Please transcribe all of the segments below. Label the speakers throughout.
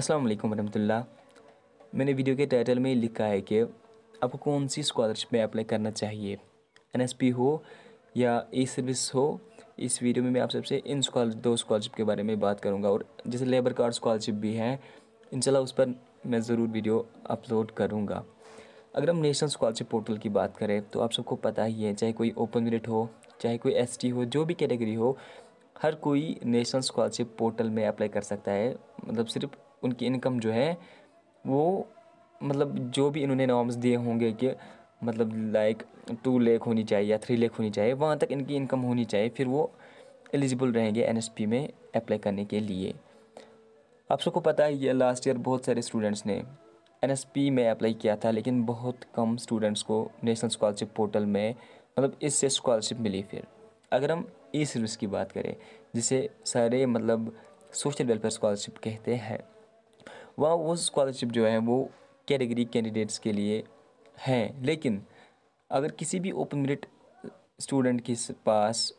Speaker 1: अस्सलाम वालेकुम वरहमतुल्लाह मैंने वीडियो के टाइटल में लिखा है कि आपको कौन सी स्कॉलरशिप में अप्लाई करना चाहिए एनएसपी हो या ई सर्विस हो इस वीडियो में मैं आप सबसे इन स्कॉल दो स्कॉलरशिप के बारे में बात करूँगा और जैसे लेबर कार्ड स्कॉलरशिप भी है इंशाल्लाह उस पर मैं ज़रूर वीडियो अपलोड करूँगा अगर हम नेशनल स्कॉलरशिप पोर्टल की बात करें तो आप सबको पता ही है चाहे कोई ओपन ग्रेड हो चाहे कोई एस हो जो भी कैटेगरी हो हर कोई नेशनल स्कॉलरशिप पोर्टल में अप्लाई कर सकता है मतलब सिर्फ उनकी इनकम जो है वो मतलब जो भी इन्होंने नॉर्म्स दिए होंगे कि मतलब लाइक टू लेख होनी चाहिए या थ्री लेख होनी चाहिए वहाँ तक इनकी इनकम होनी चाहिए फिर वो एलिजिबल रहेंगे एन में अप्लाई करने के लिए आप सबको पता है ये लास्ट ईयर बहुत सारे स्टूडेंट्स ने एन में अप्लाई किया था लेकिन बहुत कम स्टूडेंट्स को नेशनल स्कॉलरशिप पोर्टल में मतलब इससे स्कॉलरशिप मिली फिर अगर हम ई सर्विस की बात करें जिसे सारे मतलब सोशल वेलफेयर स्कॉलरशिप कहते हैं वह वो स्कॉलरशिप जो है वो कैटेगरी कैंडिडेट्स के लिए है लेकिन अगर किसी भी ओपन मेरिट स्टूडेंट के पास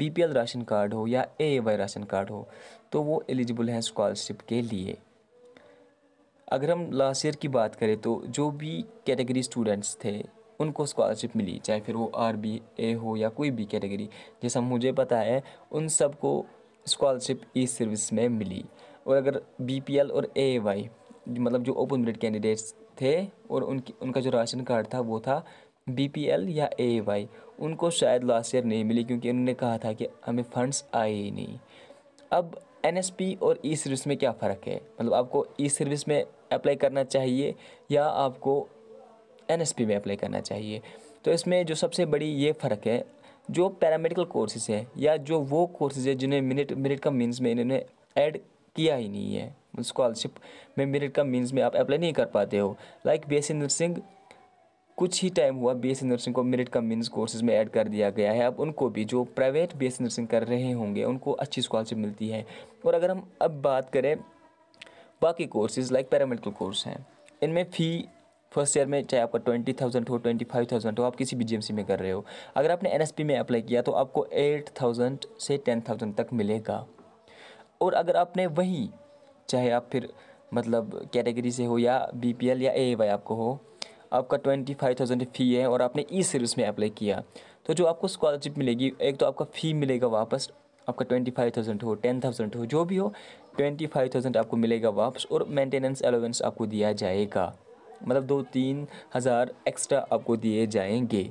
Speaker 1: बीपीएल राशन कार्ड हो या ए वाई राशन कार्ड हो तो वो एलिजिबल हैं स्कॉलरशिप के लिए अगर हम लास्ट ईयर की बात करें तो जो भी कैटेगरी स्टूडेंट्स थे उनको स्कॉलरशिप मिली चाहे फिर वो आर बी ए हो या कोई भी कैटेगरी जैसा मुझे पता है उन सबको स्कॉलरशिप ई सर्विस में मिली और अगर बी और ए मतलब जो ओपन मेरिट कैंडिडेट्स थे और उनकी उनका जो राशन कार्ड था वो था बी या ए उनको शायद लास्ट ईयर नहीं मिली क्योंकि उन्होंने कहा था कि हमें फंड्स आए ही नहीं अब एन और ई सर्विस में क्या फ़र्क है मतलब आपको ई सर्विस में अप्लाई करना चाहिए या आपको एन में अप्लाई करना चाहिए तो इसमें जो सबसे बड़ी ये फ़र्क है जो पैरामेडिकल कोर्सेज हैं या जो वो कोर्सेज हैं जिन्हें मिनट मिनट का मीन्स में इन्होंने ऐड किया ही नहीं है स्कॉलरशिप में मेरिट कम मीन्स में आप अप्लाई नहीं कर पाते हो लाइक बी एस नर्सिंग कुछ ही टाइम हुआ बी एस नर्सिंग को मेरिट कम मीन्स कोर्सेज में ऐड कर दिया गया है अब उनको भी जो प्राइवेट बी एस नर्सिंग कर रहे होंगे उनको अच्छी स्कॉलरशिप मिलती है और अगर हम अब बात करें बाकी कोर्सेज़ लाइक पैरामेडिकल कोर्स हैं इनमें फ़ी फर्स्ट ईयर में चाहे आपका ट्वेंटी थाउजेंड हो ट्वेंटी फाइव थाउजेंड हो आप किसी भी जी में कर रहे हो अगर आपने एन में अप्लाई किया तो आपको एट थाउजेंड से टेन थाउजेंड तक मिलेगा और अगर आपने वहीं चाहे आप फिर मतलब कैटेगरी से हो या बी या ए आपको हो आपका ट्वेंटी फाइव थाउजेंड फ़ी है और आपने ई e सर्विस में अप्लाई किया तो जो आपको स्कॉलरशिप मिलेगी एक तो आपका फ़ी मिलेगा वापस आपका ट्वेंटी फाइव थाउजेंड हो टेन थाउजेंड हो जो भी हो ट्वेंटी फाइव थाउजेंड आपको मिलेगा वापस और मेंटेनेंस अलाउंस आपको दिया जाएगा मतलब दो तीन हज़ार एक्स्ट्रा आपको दिए जाएंगे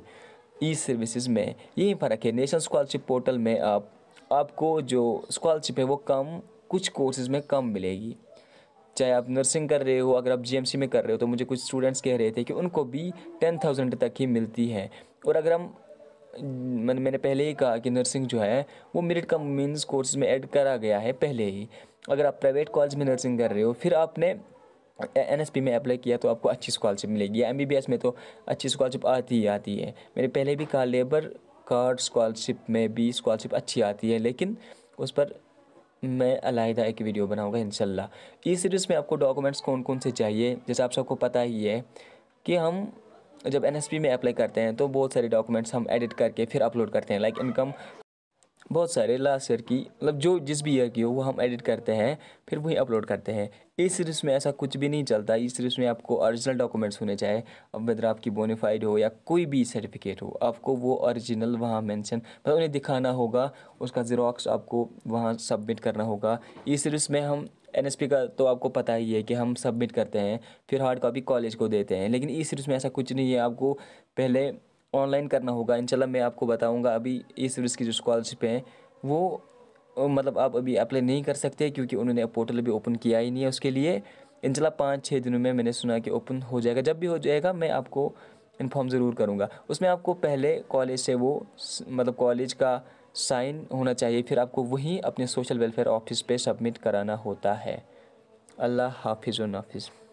Speaker 1: ई e सर्विसेज में यही फ़र्क है नेशनल स्कॉलरशिप पोर्टल में आप आपको जो स्कॉलरशिप है वो कम कुछ कोर्सेज में कम मिलेगी चाहे आप नर्सिंग कर रहे हो अगर आप जी में कर रहे हो तो मुझे कुछ स्टूडेंट्स कह रहे थे कि उनको भी टेन थाउजेंड तक ही मिलती है और अगर हम मैं मैंने पहले ही कहा कि नर्सिंग जो है वो मेरिट कम मीन्स कोर्स में ऐड करा गया है पहले ही अगर आप प्राइवेट कॉलेज में नर्सिंग कर रहे हो फिर आपने एन एस पी में अप्लाई किया तो आपको अच्छी स्कॉलरशिप मिलेगी एम बी बी एस में तो अच्छी स्कॉलरशिप आती ही आती है मैंने पहले भी कहा लेबर कार्ड स्कॉलरशिप में भी स्कॉलरशिप अच्छी आती है लेकिन उस पर मैं अलहदा एक वीडियो बनाऊंगा इनशाला ई सीरीज़ में आपको डॉक्यूमेंट्स कौन कौन से चाहिए जैसे आप सबको पता ही है कि हम जब एन में अप्लाई करते हैं तो बहुत सारे डॉक्यूमेंट्स हम एडिट करके फिर अपलोड करते हैं लाइक इनकम बहुत सारे लास्ट ईयर की मतलब जो जिस भी ईयर की हो वो हम एडिट करते हैं फिर वही अपलोड करते हैं इस सीरीज़ में ऐसा कुछ भी नहीं चलता इस सीरीज़ में आपको ओरिजिनल डॉक्यूमेंट्स होने चाहिए अब वेदर आपकी बोनीफाइड हो या कोई भी सर्टिफिकेट हो आपको वो ओरिजिनल वहाँ मेंशन मतलब उन्हें दिखाना होगा उसका जीरोक्स आपको वहाँ सबमिट करना होगा इस सीरीज़ में हम एन का तो आपको पता ही है कि हम सबमिट करते हैं फिर हार्ड कॉपी कॉलेज को देते हैं लेकिन इस सीरीज़ में ऐसा कुछ नहीं है आपको पहले ऑनलाइन करना होगा इंशाल्लाह मैं आपको बताऊंगा अभी इस सर्विस की जो स्कॉलरशिप है वो मतलब आप अभी अप्लाई नहीं कर सकते क्योंकि उन्होंने पोर्टल भी ओपन किया ही नहीं है उसके लिए इंशाल्लाह पाँच छः दिनों में मैंने सुना कि ओपन हो जाएगा जब भी हो जाएगा मैं आपको इन्फॉर्म ज़रूर करूँगा उसमें आपको पहले कॉलेज से वो मतलब कॉलेज का साइन होना चाहिए फिर आपको वहीं अपने सोशल वेलफेयर ऑफिस पे सबमिट कराना होता है अल्लाह हाफिज़ नाफिज़